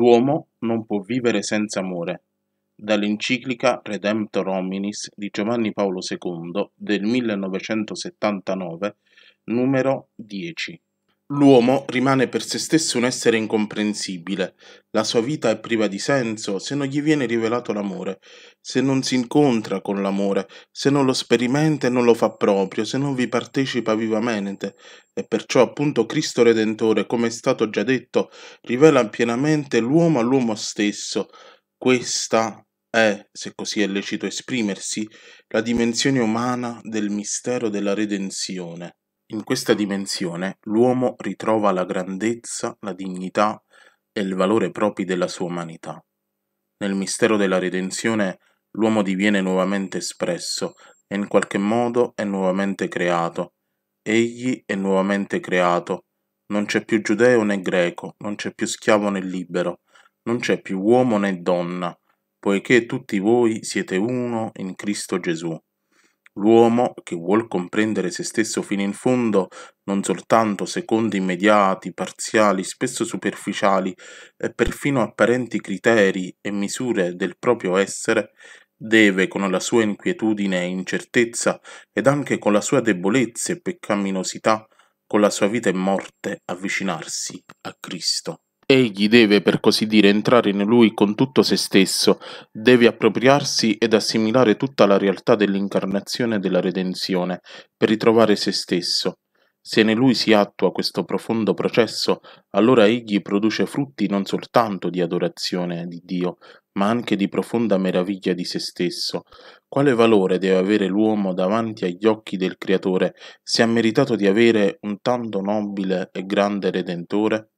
L'uomo non può vivere senza amore, dall'enciclica Redemptor Hominis di Giovanni Paolo II del 1979, numero 10. L'uomo rimane per se stesso un essere incomprensibile, la sua vita è priva di senso se non gli viene rivelato l'amore, se non si incontra con l'amore, se non lo sperimenta e non lo fa proprio, se non vi partecipa vivamente. E perciò appunto Cristo Redentore, come è stato già detto, rivela pienamente l'uomo all'uomo stesso. Questa è, se così è lecito esprimersi, la dimensione umana del mistero della redenzione. In questa dimensione l'uomo ritrova la grandezza, la dignità e il valore propri della sua umanità. Nel mistero della redenzione l'uomo diviene nuovamente espresso e in qualche modo è nuovamente creato. Egli è nuovamente creato. Non c'è più giudeo né greco, non c'è più schiavo né libero, non c'è più uomo né donna, poiché tutti voi siete uno in Cristo Gesù. L'uomo che vuol comprendere se stesso fino in fondo, non soltanto secondo immediati, parziali, spesso superficiali e perfino apparenti criteri e misure del proprio essere, deve con la sua inquietudine e incertezza ed anche con la sua debolezza e peccaminosità, con la sua vita e morte avvicinarsi a Cristo. Egli deve per così dire entrare in lui con tutto se stesso, deve appropriarsi ed assimilare tutta la realtà dell'incarnazione e della redenzione, per ritrovare se stesso. Se in lui si attua questo profondo processo, allora egli produce frutti non soltanto di adorazione di Dio, ma anche di profonda meraviglia di se stesso. Quale valore deve avere l'uomo davanti agli occhi del Creatore se ha meritato di avere un tanto nobile e grande Redentore?